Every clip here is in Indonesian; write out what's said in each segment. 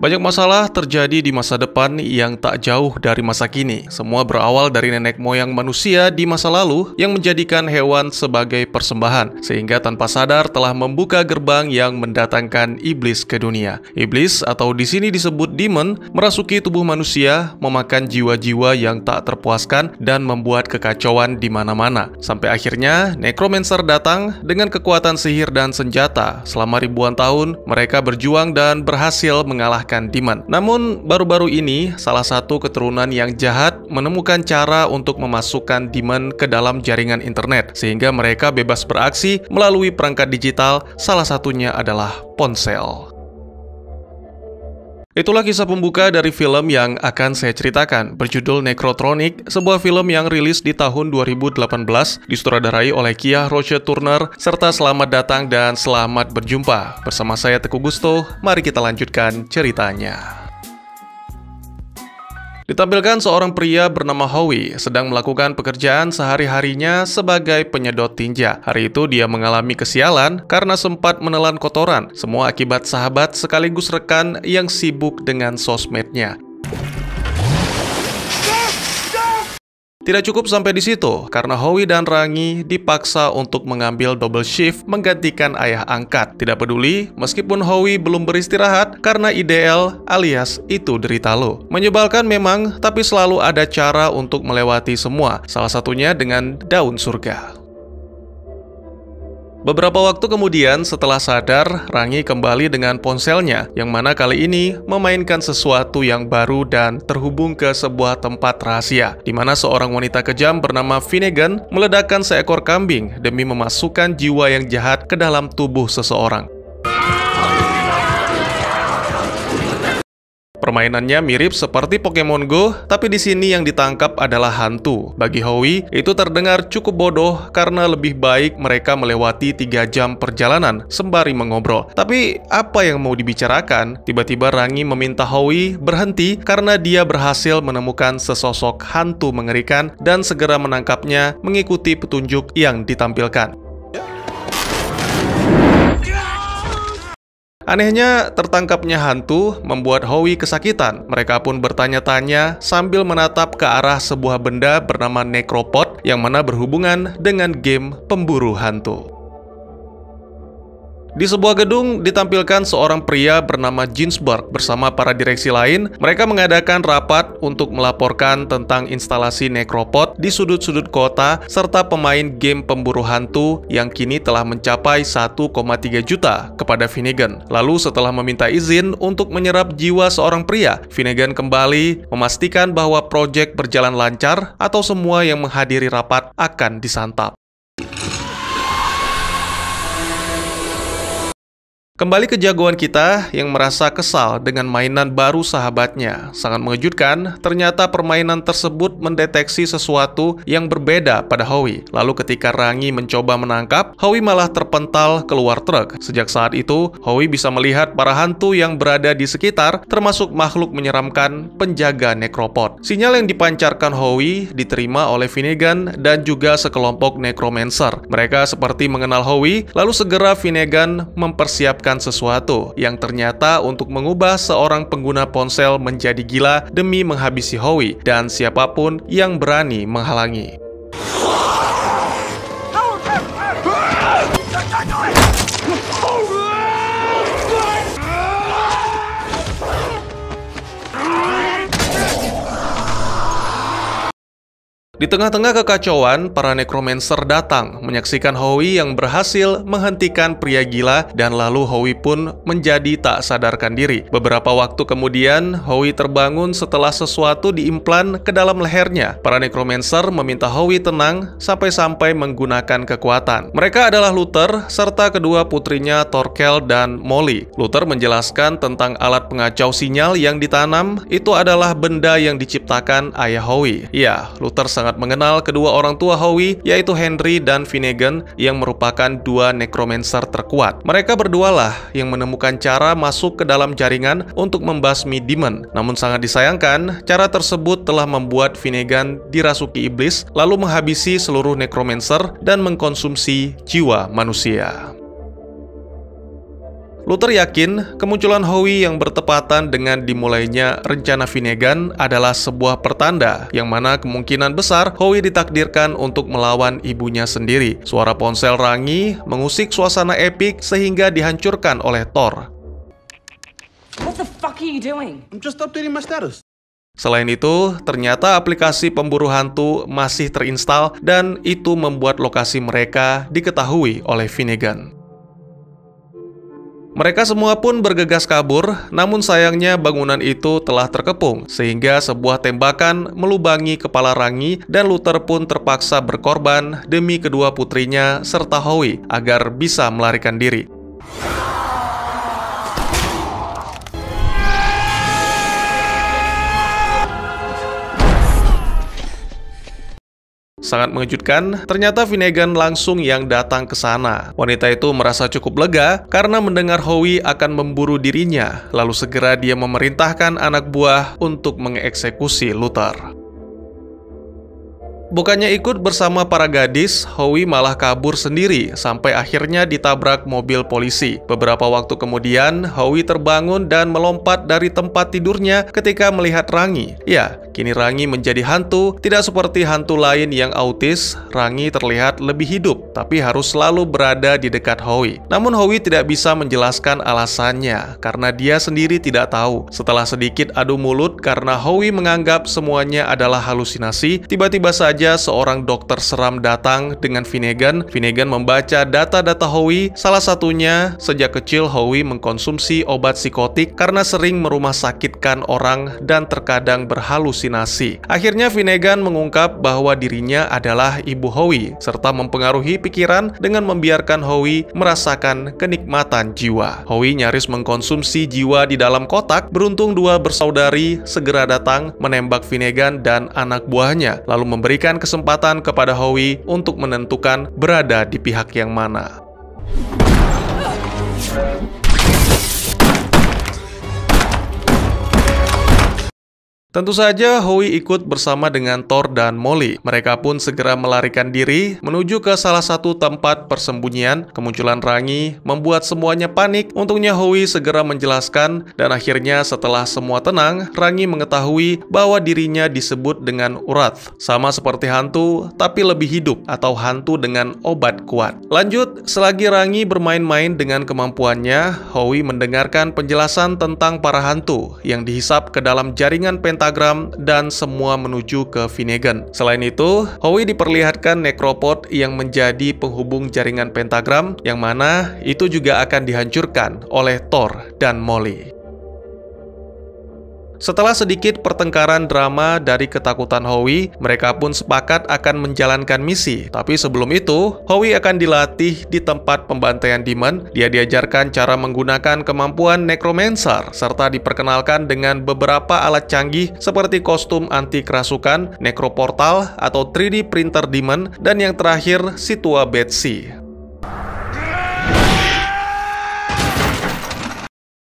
Banyak masalah terjadi di masa depan yang tak jauh dari masa kini. Semua berawal dari nenek moyang manusia di masa lalu yang menjadikan hewan sebagai persembahan, sehingga tanpa sadar telah membuka gerbang yang mendatangkan iblis ke dunia. Iblis atau di sini disebut demon merasuki tubuh manusia, memakan jiwa-jiwa yang tak terpuaskan dan membuat kekacauan di mana-mana. Sampai akhirnya necromancer datang dengan kekuatan sihir dan senjata. Selama ribuan tahun mereka berjuang dan berhasil mengalahkan Diman. Namun, baru-baru ini salah satu keturunan yang jahat menemukan cara untuk memasukkan Diman ke dalam jaringan internet, sehingga mereka bebas beraksi melalui perangkat digital, salah satunya adalah ponsel. Itulah kisah pembuka dari film yang akan saya ceritakan, berjudul Necrotronic, sebuah film yang rilis di tahun 2018, disutradarai oleh Kia Roche Turner, serta selamat datang dan selamat berjumpa. Bersama saya Teguh Gusto, mari kita lanjutkan ceritanya. Ditampilkan seorang pria bernama Howie sedang melakukan pekerjaan sehari-harinya sebagai penyedot tinja. Hari itu dia mengalami kesialan karena sempat menelan kotoran, semua akibat sahabat sekaligus rekan yang sibuk dengan sosmednya. Tidak cukup sampai di situ, karena Howie dan Rangi dipaksa untuk mengambil double shift menggantikan ayah angkat. Tidak peduli, meskipun Howie belum beristirahat karena IDL alias itu derita lo. Menyebalkan memang, tapi selalu ada cara untuk melewati semua, salah satunya dengan daun surga. Beberapa waktu kemudian setelah sadar, Rangi kembali dengan ponselnya yang mana kali ini memainkan sesuatu yang baru dan terhubung ke sebuah tempat rahasia di mana seorang wanita kejam bernama Finnegan meledakkan seekor kambing demi memasukkan jiwa yang jahat ke dalam tubuh seseorang. Permainannya mirip seperti Pokemon Go, tapi di sini yang ditangkap adalah hantu. Bagi Howie, itu terdengar cukup bodoh karena lebih baik mereka melewati tiga jam perjalanan sembari mengobrol. Tapi apa yang mau dibicarakan? Tiba-tiba Rangi meminta Howie berhenti karena dia berhasil menemukan sesosok hantu mengerikan dan segera menangkapnya mengikuti petunjuk yang ditampilkan. Anehnya, tertangkapnya hantu membuat Howie kesakitan. Mereka pun bertanya-tanya sambil menatap ke arah sebuah benda bernama Necropod yang mana berhubungan dengan game pemburu hantu. Di sebuah gedung ditampilkan seorang pria bernama Ginsberg bersama para direksi lain. Mereka mengadakan rapat untuk melaporkan tentang instalasi nekropot di sudut-sudut kota serta pemain game pemburu hantu yang kini telah mencapai 1,3 juta kepada Finnegan. Lalu setelah meminta izin untuk menyerap jiwa seorang pria, Finnegan kembali memastikan bahwa proyek berjalan lancar atau semua yang menghadiri rapat akan disantap. Kembali ke jagoan kita yang merasa kesal dengan mainan baru sahabatnya. Sangat mengejutkan, ternyata permainan tersebut mendeteksi sesuatu yang berbeda pada Howie. Lalu ketika Rangi mencoba menangkap, Howie malah terpental keluar truk. Sejak saat itu, Howie bisa melihat para hantu yang berada di sekitar, termasuk makhluk menyeramkan penjaga nekropot. Sinyal yang dipancarkan Howie diterima oleh Finnegan dan juga sekelompok necromancer. Mereka seperti mengenal Howie, lalu segera Finnegan mempersiapkan melakukan sesuatu yang ternyata untuk mengubah seorang pengguna ponsel menjadi gila demi menghabisi Howie dan siapapun yang berani menghalangi. Di tengah-tengah kekacauan, para necromancer datang menyaksikan Howie yang berhasil menghentikan pria gila dan lalu Howie pun menjadi tak sadarkan diri. Beberapa waktu kemudian, Howie terbangun setelah sesuatu diimplan ke dalam lehernya. Para necromancer meminta Howie tenang sampai-sampai menggunakan kekuatan. Mereka adalah Luther serta kedua putrinya Torkel dan Molly. Luther menjelaskan tentang alat pengacau sinyal yang ditanam itu adalah benda yang diciptakan ayah Howie. Ya, Luther sangat sangat mengenal kedua orang tua Howie, yaitu Henry dan Finnegan, yang merupakan dua necromancer terkuat. Mereka berdualah yang menemukan cara masuk ke dalam jaringan untuk membasmi demon. Namun sangat disayangkan, cara tersebut telah membuat Finnegan dirasuki iblis, lalu menghabisi seluruh necromancer dan mengkonsumsi jiwa manusia. Luther yakin kemunculan Howie yang bertepatan dengan dimulainya rencana Finnegan adalah sebuah pertanda yang mana kemungkinan besar Howie ditakdirkan untuk melawan ibunya sendiri. Suara ponsel rangi mengusik suasana epik sehingga dihancurkan oleh Thor. What the fuck are you doing? I'm just updating my status. Selain itu, ternyata aplikasi pemburu hantu masih terinstal dan itu membuat lokasi mereka diketahui oleh Finnegan. Mereka semua pun bergegas kabur, namun sayangnya bangunan itu telah terkepung, sehingga sebuah tembakan melubangi kepala Rangi dan Luther pun terpaksa berkorban demi kedua putrinya serta Howie agar bisa melarikan diri. Sangat mengejutkan, ternyata Finnegan langsung yang datang ke sana. Wanita itu merasa cukup lega karena mendengar Howie akan memburu dirinya, lalu segera dia memerintahkan anak buah untuk mengeksekusi Luther. Bukannya ikut bersama para gadis, Howie malah kabur sendiri sampai akhirnya ditabrak mobil polisi. Beberapa waktu kemudian, Howie terbangun dan melompat dari tempat tidurnya ketika melihat Rangi. Ya, kini Rangi menjadi hantu, tidak seperti hantu lain yang autis, Rangi terlihat lebih hidup, tapi harus selalu berada di dekat Howie. Namun Howie tidak bisa menjelaskan alasannya, karena dia sendiri tidak tahu. Setelah sedikit adu mulut karena Howie menganggap semuanya adalah halusinasi, tiba-tiba saja saja seorang dokter seram datang dengan Finnegan. Finnegan membaca data-data Howie, salah satunya sejak kecil Howie mengkonsumsi obat psikotik karena sering merumah sakitkan orang dan terkadang berhalusinasi. Akhirnya Finnegan mengungkap bahwa dirinya adalah ibu Howie, serta mempengaruhi pikiran dengan membiarkan Howie merasakan kenikmatan jiwa. Howie nyaris mengkonsumsi jiwa di dalam kotak, beruntung dua bersaudari segera datang menembak Finnegan dan anak buahnya, lalu memberikan memberikan kesempatan kepada Howie untuk menentukan berada di pihak yang mana. Tentu saja Howie ikut bersama dengan Thor dan Molly. Mereka pun segera melarikan diri menuju ke salah satu tempat persembunyian. Kemunculan Rangi membuat semuanya panik. Untungnya Howie segera menjelaskan dan akhirnya setelah semua tenang, Rangi mengetahui bahwa dirinya disebut dengan Urath. Sama seperti hantu, tapi lebih hidup atau hantu dengan obat kuat. Lanjut, selagi Rangi bermain-main dengan kemampuannya, Howie mendengarkan penjelasan tentang para hantu yang dihisap ke dalam jaringan pentas pentagram, dan semua menuju ke Finnegan. Selain itu, Howie diperlihatkan nekropot yang menjadi penghubung jaringan pentagram, yang mana itu juga akan dihancurkan oleh Thor dan Molly. Setelah sedikit pertengkaran drama dari ketakutan Howie, mereka pun sepakat akan menjalankan misi. Tapi sebelum itu, Howie akan dilatih di tempat pembantaian demon. Dia diajarkan cara menggunakan kemampuan necromancer, serta diperkenalkan dengan beberapa alat canggih seperti kostum anti kerasukan, necroportal, atau 3D printer demon, dan yang terakhir, Situa Betsy.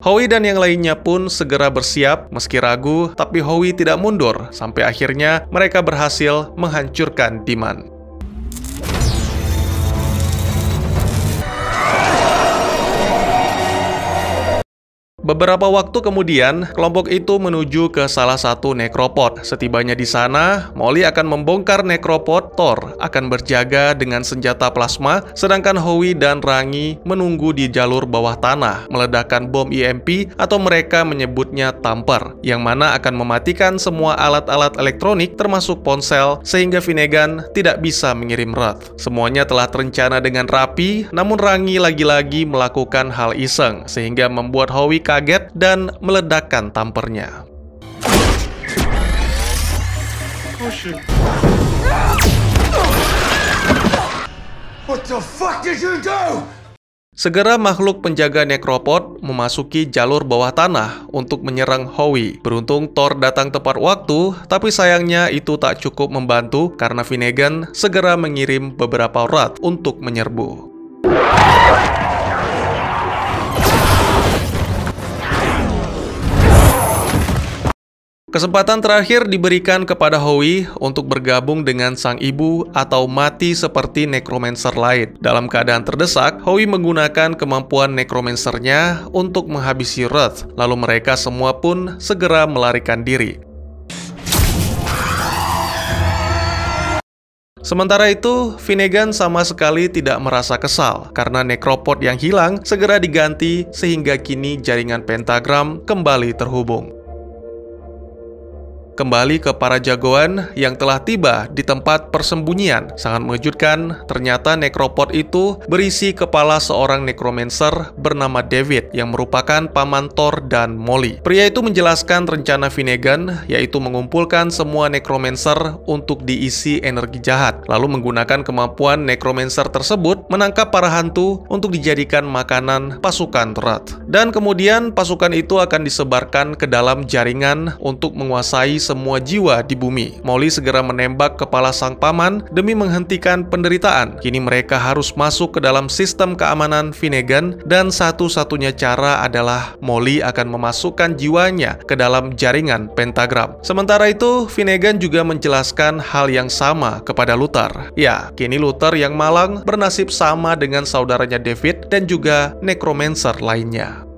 Howie dan yang lainnya pun segera bersiap meski ragu, tapi Howie tidak mundur sampai akhirnya mereka berhasil menghancurkan Diman. Beberapa waktu kemudian, kelompok itu menuju ke salah satu nekropot. Setibanya di sana, Molly akan membongkar nekropot Thor akan berjaga dengan senjata plasma, sedangkan Howie dan Rangi menunggu di jalur bawah tanah, meledakkan bom EMP atau mereka menyebutnya tamper, yang mana akan mematikan semua alat-alat elektronik termasuk ponsel, sehingga Finnegan tidak bisa mengirim Roth. Semuanya telah terencana dengan rapi, namun Rangi lagi-lagi melakukan hal iseng, sehingga membuat Howie kaget kaget dan meledakkan tampernya. Segera makhluk penjaga nekropot memasuki jalur bawah tanah untuk menyerang Howie. Beruntung Thor datang tepat waktu, tapi sayangnya itu tak cukup membantu karena Finnegan segera mengirim beberapa rat untuk menyerbu. Kesempatan terakhir diberikan kepada Howie untuk bergabung dengan sang ibu atau mati seperti necromancer lain. Dalam keadaan terdesak, Howie menggunakan kemampuan necromancernya untuk menghabisi Ruth, lalu mereka semua pun segera melarikan diri. Sementara itu, Finnegan sama sekali tidak merasa kesal karena nekropot yang hilang segera diganti sehingga kini jaringan pentagram kembali terhubung kembali ke para jagoan yang telah tiba di tempat persembunyian. Sangat mengejutkan, ternyata nekropot itu berisi kepala seorang necromancer bernama David yang merupakan paman Thor dan Molly. Pria itu menjelaskan rencana Finnegan yaitu mengumpulkan semua necromancer untuk diisi energi jahat, lalu menggunakan kemampuan necromancer tersebut menangkap para hantu untuk dijadikan makanan pasukan Rat. Dan kemudian pasukan itu akan disebarkan ke dalam jaringan untuk menguasai semua jiwa di bumi. Molly segera menembak kepala sang paman demi menghentikan penderitaan. Kini mereka harus masuk ke dalam sistem keamanan Finnegan dan satu-satunya cara adalah Molly akan memasukkan jiwanya ke dalam jaringan pentagram. Sementara itu, Finnegan juga menjelaskan hal yang sama kepada Luther. Ya, kini Luther yang malang bernasib sama dengan saudaranya David dan juga necromancer lainnya.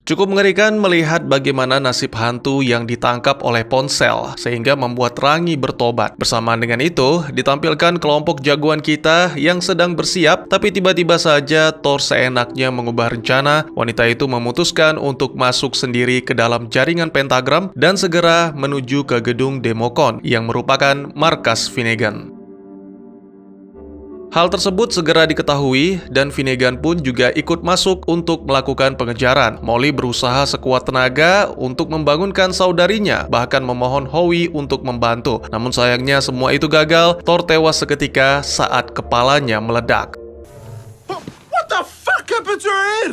Cukup mengerikan melihat bagaimana nasib hantu yang ditangkap oleh ponsel sehingga membuat Rangi bertobat. Bersamaan dengan itu, ditampilkan kelompok jagoan kita yang sedang bersiap tapi tiba-tiba saja Thor seenaknya mengubah rencana. Wanita itu memutuskan untuk masuk sendiri ke dalam jaringan pentagram dan segera menuju ke gedung Demokon yang merupakan markas Finnegan. Hal tersebut segera diketahui dan Finnegan pun juga ikut masuk untuk melakukan pengejaran. Molly berusaha sekuat tenaga untuk membangunkan saudarinya, bahkan memohon Howie untuk membantu. Namun sayangnya semua itu gagal, Thor tewas seketika saat kepalanya meledak. What the fuck happened to her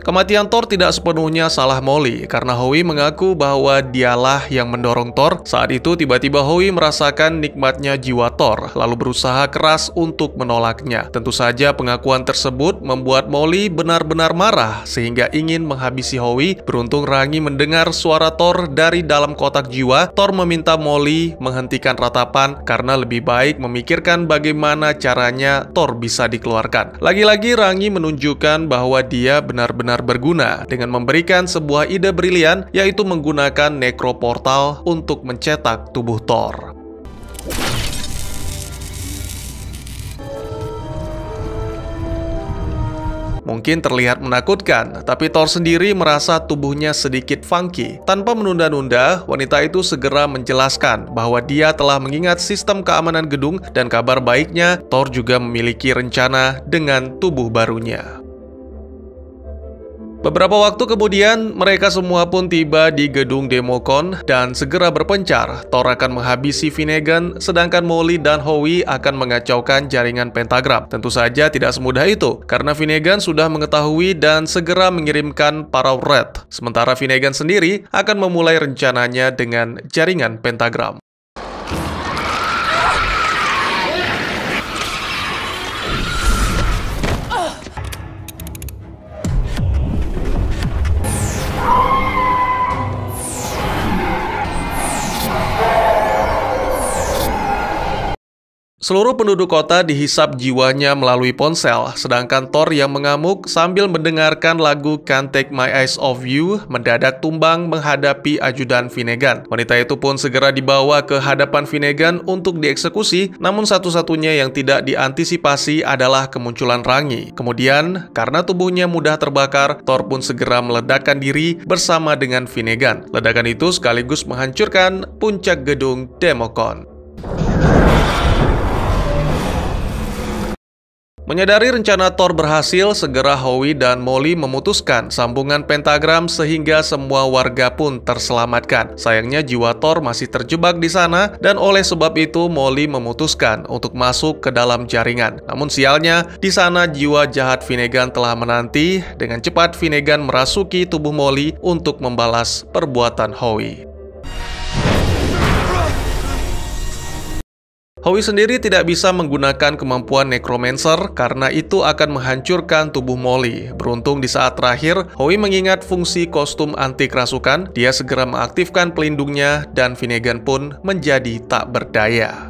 Kematian Thor tidak sepenuhnya salah Molly, karena Howie mengaku bahwa dialah yang mendorong Thor. Saat itu tiba-tiba Howie merasakan nikmatnya jiwa Thor, lalu berusaha keras untuk menolaknya. Tentu saja pengakuan tersebut membuat Molly benar-benar marah, sehingga ingin menghabisi Howie. Beruntung Rangi mendengar suara Thor dari dalam kotak jiwa. Thor meminta Molly menghentikan ratapan, karena lebih baik memikirkan bagaimana caranya Thor bisa dikeluarkan. Lagi-lagi Rangi menunjukkan bahwa dia benar-benar benar-benar berguna dengan memberikan sebuah ide brilian yaitu menggunakan necroportal untuk mencetak tubuh Thor. Mungkin terlihat menakutkan, tapi Thor sendiri merasa tubuhnya sedikit funky. Tanpa menunda-nunda, wanita itu segera menjelaskan bahwa dia telah mengingat sistem keamanan gedung dan kabar baiknya, Thor juga memiliki rencana dengan tubuh barunya. Beberapa waktu kemudian, mereka semua pun tiba di gedung Demokon dan segera berpencar. Thor akan menghabisi Finnegan, sedangkan Molly dan Howie akan mengacaukan jaringan pentagram. Tentu saja tidak semudah itu, karena Finnegan sudah mengetahui dan segera mengirimkan para Red. Sementara Finnegan sendiri akan memulai rencananya dengan jaringan pentagram. Seluruh penduduk kota dihisap jiwanya melalui ponsel, sedangkan Thor yang mengamuk sambil mendengarkan lagu Can't Take My Eyes Off You mendadak tumbang menghadapi ajudan Finnegan. Wanita itu pun segera dibawa ke hadapan Finnegan untuk dieksekusi, namun satu-satunya yang tidak diantisipasi adalah kemunculan Rangi. Kemudian, karena tubuhnya mudah terbakar, Thor pun segera meledakkan diri bersama dengan Finnegan. Ledakan itu sekaligus menghancurkan puncak gedung Demokon. Menyadari rencana Thor berhasil, segera Howie dan Molly memutuskan sambungan pentagram sehingga semua warga pun terselamatkan. Sayangnya jiwa Thor masih terjebak di sana dan oleh sebab itu Molly memutuskan untuk masuk ke dalam jaringan. Namun sialnya, di sana jiwa jahat Finnegan telah menanti. Dengan cepat Finnegan merasuki tubuh Molly untuk membalas perbuatan Howie. Howie sendiri tidak bisa menggunakan kemampuan Necromancer karena itu akan menghancurkan tubuh Molly. Beruntung di saat terakhir, Howie mengingat fungsi kostum anti kerasukan, dia segera mengaktifkan pelindungnya dan Finnegan pun menjadi tak berdaya.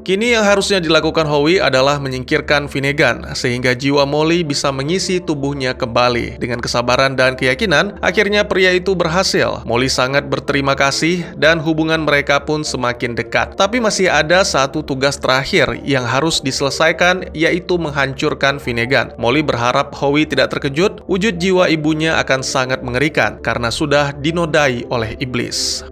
Kini yang harusnya dilakukan Howie adalah menyingkirkan Finnegan, sehingga jiwa Molly bisa mengisi tubuhnya kembali. Dengan kesabaran dan keyakinan, akhirnya pria itu berhasil. Molly sangat berterima kasih dan hubungan mereka pun semakin dekat. Tapi masih ada satu tugas terakhir yang harus diselesaikan, yaitu menghancurkan Finnegan. Molly berharap Howie tidak terkejut, wujud jiwa ibunya akan sangat mengerikan karena sudah dinodai oleh iblis.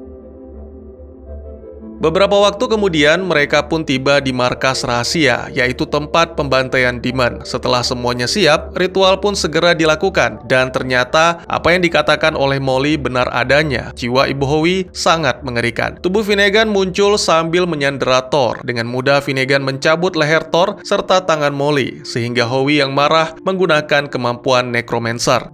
Beberapa waktu kemudian, mereka pun tiba di markas rahasia, yaitu tempat pembantaian Demon. Setelah semuanya siap, ritual pun segera dilakukan, dan ternyata apa yang dikatakan oleh Molly benar adanya. Jiwa Ibu Howie sangat mengerikan. Tubuh Finnegan muncul sambil menyandera Thor. Dengan mudah, Finnegan mencabut leher Thor serta tangan Molly, sehingga Howie yang marah menggunakan kemampuan Necromancer.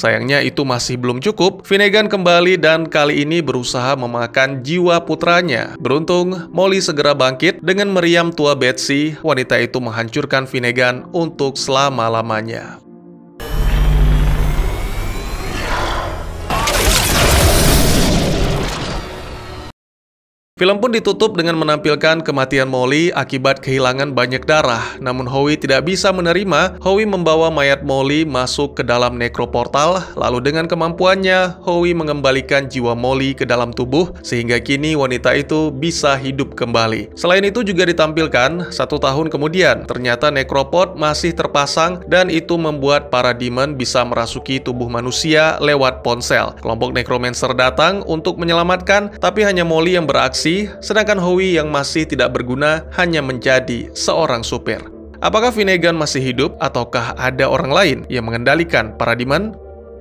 Sayangnya itu masih belum cukup, Finnegan kembali dan kali ini berusaha memakan jiwa putranya. Beruntung, Molly segera bangkit dengan meriam tua Betsy, wanita itu menghancurkan Finnegan untuk selama-lamanya. Film pun ditutup dengan menampilkan kematian Molly akibat kehilangan banyak darah. Namun Howie tidak bisa menerima, Howie membawa mayat Molly masuk ke dalam nekroportal, lalu dengan kemampuannya, Howie mengembalikan jiwa Molly ke dalam tubuh, sehingga kini wanita itu bisa hidup kembali. Selain itu juga ditampilkan, satu tahun kemudian, ternyata nekropot masih terpasang dan itu membuat para demon bisa merasuki tubuh manusia lewat ponsel. Kelompok nekromancer datang untuk menyelamatkan, tapi hanya Molly yang beraksi polisi, sedangkan Howie yang masih tidak berguna hanya menjadi seorang supir. Apakah Finnegan masih hidup ataukah ada orang lain yang mengendalikan Paradiman?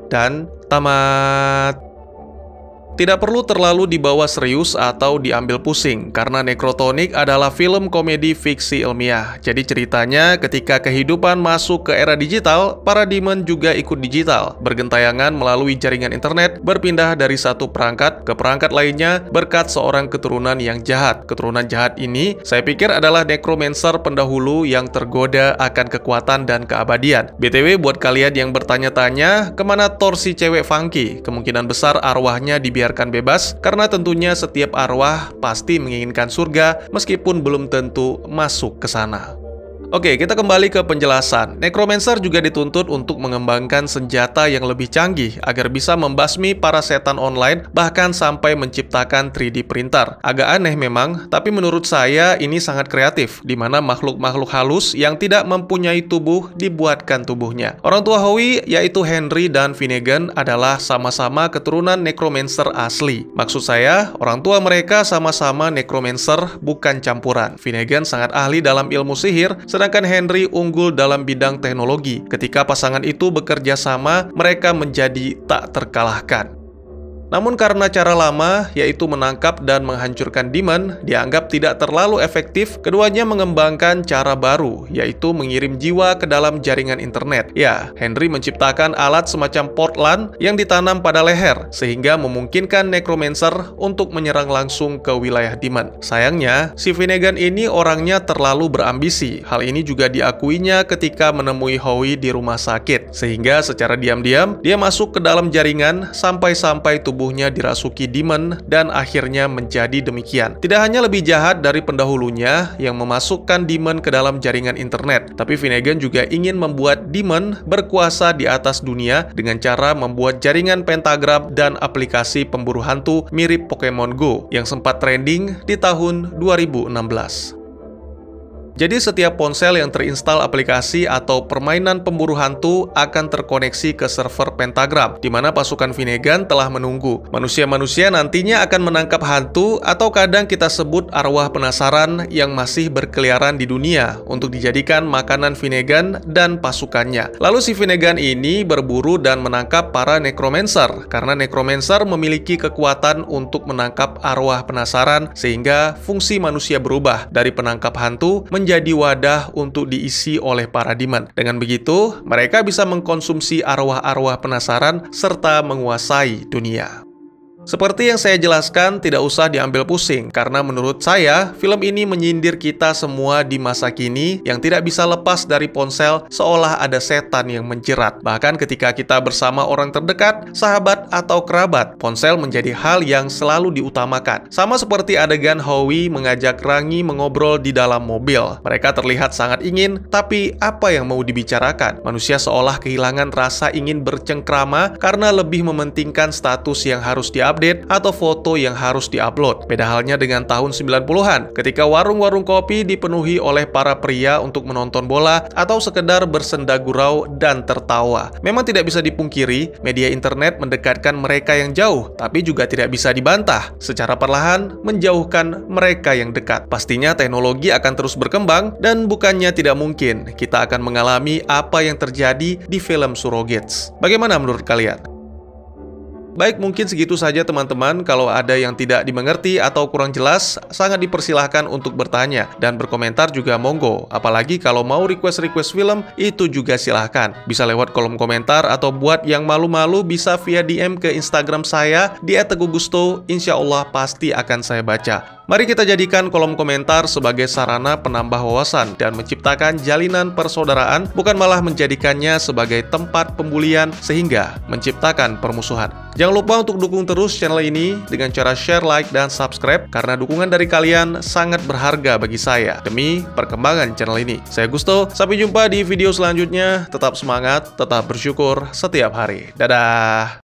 Dan tamat. Tidak perlu terlalu dibawa serius atau diambil pusing, karena Necrotonic adalah film komedi fiksi ilmiah. Jadi ceritanya ketika kehidupan masuk ke era digital, para demon juga ikut digital, bergentayangan melalui jaringan internet, berpindah dari satu perangkat ke perangkat lainnya berkat seorang keturunan yang jahat. Keturunan jahat ini, saya pikir adalah necromancer pendahulu yang tergoda akan kekuatan dan keabadian. BTW buat kalian yang bertanya-tanya, kemana torsi cewek funky? Kemungkinan besar arwahnya dibiarkan dibiarkan bebas karena tentunya setiap arwah pasti menginginkan surga meskipun belum tentu masuk ke sana. Oke, kita kembali ke penjelasan. Necromancer juga dituntut untuk mengembangkan senjata yang lebih canggih agar bisa membasmi para setan online bahkan sampai menciptakan 3D printer. Agak aneh memang, tapi menurut saya ini sangat kreatif, di mana makhluk-makhluk halus yang tidak mempunyai tubuh dibuatkan tubuhnya. Orang tua Howie, yaitu Henry dan Finnegan, adalah sama-sama keturunan Necromancer asli. Maksud saya, orang tua mereka sama-sama Necromancer, bukan campuran. Finnegan sangat ahli dalam ilmu sihir, Sedangkan Henry unggul dalam bidang teknologi. Ketika pasangan itu bekerja sama, mereka menjadi tak terkalahkan. Namun karena cara lama, yaitu menangkap dan menghancurkan Demon, dianggap tidak terlalu efektif, keduanya mengembangkan cara baru, yaitu mengirim jiwa ke dalam jaringan internet. Ya, Henry menciptakan alat semacam Portland yang ditanam pada leher, sehingga memungkinkan Necromancer untuk menyerang langsung ke wilayah Demon. Sayangnya, si Finnegan ini orangnya terlalu berambisi. Hal ini juga diakuinya ketika menemui Howie di rumah sakit, sehingga secara diam-diam, dia masuk ke dalam jaringan sampai-sampai tubuh tubuhnya dirasuki demon dan akhirnya menjadi demikian. Tidak hanya lebih jahat dari pendahulunya yang memasukkan demon ke dalam jaringan internet, tapi Finnegan juga ingin membuat demon berkuasa di atas dunia dengan cara membuat jaringan pentagram dan aplikasi pemburu hantu mirip Pokemon Go yang sempat trending di tahun 2016. Jadi setiap ponsel yang terinstal aplikasi atau permainan pemburu hantu akan terkoneksi ke server Pentagram, di mana pasukan Finnegan telah menunggu. Manusia-manusia nantinya akan menangkap hantu atau kadang kita sebut arwah penasaran yang masih berkeliaran di dunia untuk dijadikan makanan Finnegan dan pasukannya. Lalu si Finnegan ini berburu dan menangkap para necromancer, karena necromancer memiliki kekuatan untuk menangkap arwah penasaran sehingga fungsi manusia berubah dari penangkap hantu menjadi menjadi wadah untuk diisi oleh para demon. Dengan begitu, mereka bisa mengkonsumsi arwah-arwah penasaran serta menguasai dunia. Seperti yang saya jelaskan, tidak usah diambil pusing, karena menurut saya, film ini menyindir kita semua di masa kini yang tidak bisa lepas dari ponsel seolah ada setan yang menjerat. Bahkan ketika kita bersama orang terdekat, sahabat atau kerabat, ponsel menjadi hal yang selalu diutamakan. Sama seperti adegan Howie mengajak Rangi mengobrol di dalam mobil. Mereka terlihat sangat ingin, tapi apa yang mau dibicarakan? Manusia seolah kehilangan rasa ingin bercengkrama karena lebih mementingkan status yang harus diambil update atau foto yang harus diupload. Beda halnya dengan tahun 90-an, ketika warung-warung kopi dipenuhi oleh para pria untuk menonton bola atau sekedar bersenda gurau dan tertawa. Memang tidak bisa dipungkiri, media internet mendekatkan mereka yang jauh, tapi juga tidak bisa dibantah. Secara perlahan, menjauhkan mereka yang dekat. Pastinya teknologi akan terus berkembang dan bukannya tidak mungkin kita akan mengalami apa yang terjadi di film Surrogates. Bagaimana menurut kalian? Baik, mungkin segitu saja teman-teman. Kalau ada yang tidak dimengerti atau kurang jelas, sangat dipersilahkan untuk bertanya dan berkomentar juga monggo. Apalagi kalau mau request-request film, itu juga silahkan. Bisa lewat kolom komentar atau buat yang malu-malu bisa via DM ke Instagram saya di Gusto, Insya Allah pasti akan saya baca. Mari kita jadikan kolom komentar sebagai sarana penambah wawasan dan menciptakan jalinan persaudaraan, bukan malah menjadikannya sebagai tempat pembulian sehingga menciptakan permusuhan. Jangan lupa untuk dukung terus channel ini dengan cara share, like, dan subscribe karena dukungan dari kalian sangat berharga bagi saya demi perkembangan channel ini. Saya Gusto, sampai jumpa di video selanjutnya. Tetap semangat, tetap bersyukur setiap hari. Dadah!